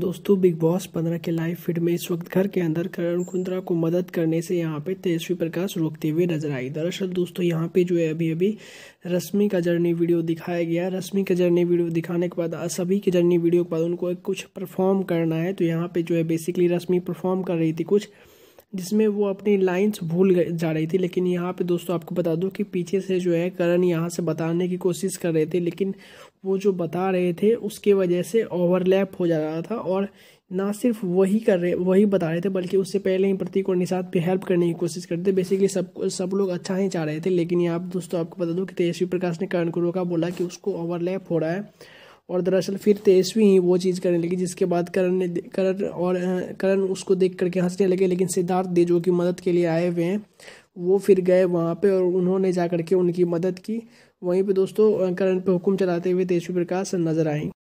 दोस्तों big boss पंद्रह के लाइव फीड में इस वक्त घर के अंदर करण कुंद्रा को मदद करने से यहाँ पे तेजस्वी प्रकाश रोकते हुए नजर आई दरअसल दोस्तों यहाँ पे जो है अभी अभी रश्मि का जर्नी वीडियो दिखाया गया रश्मि का जर्नी वीडियो दिखाने के बाद सभी के जर्नी वीडियो के बाद उनको कुछ परफॉर्म करना है तो यहाँ पे जो है बेसिकली रश्मि परफॉर्म कर रही थी कुछ जिसमें वो अपनी लाइंस भूल जा रही थी लेकिन यहाँ पे दोस्तों आपको बता दूँ कि पीछे से जो है करण यहाँ से बताने की कोशिश कर रहे थे लेकिन वो जो बता रहे थे उसके वजह से ओवरलैप हो जा रहा था और ना सिर्फ वही कर रहे वही बता रहे थे बल्कि उससे पहले ही प्रतीक और निषाद पे हेल्प करने की कोशिश करते थे बेसिकली सब सब लोग अच्छा ही चाह रहे थे लेकिन यहाँ दोस्तों आपको बता दूँ कि तेजस्वी प्रकाश ने करण को रोका बोला कि उसको ओवरलैप हो रहा है और दरअसल फिर तेजस्वी ही वो चीज़ करने लगी जिसके बाद करण ने करण और करण उसको देख करके हंसने लगे लेकिन सिद्धार्थ दे जो कि मदद के लिए आए हुए हैं वो फिर गए वहाँ पे और उन्होंने जा करके उनकी मदद की वहीं पे दोस्तों करण पे हुक्म चलाते हुए तेजस्वी प्रकाश नजर आए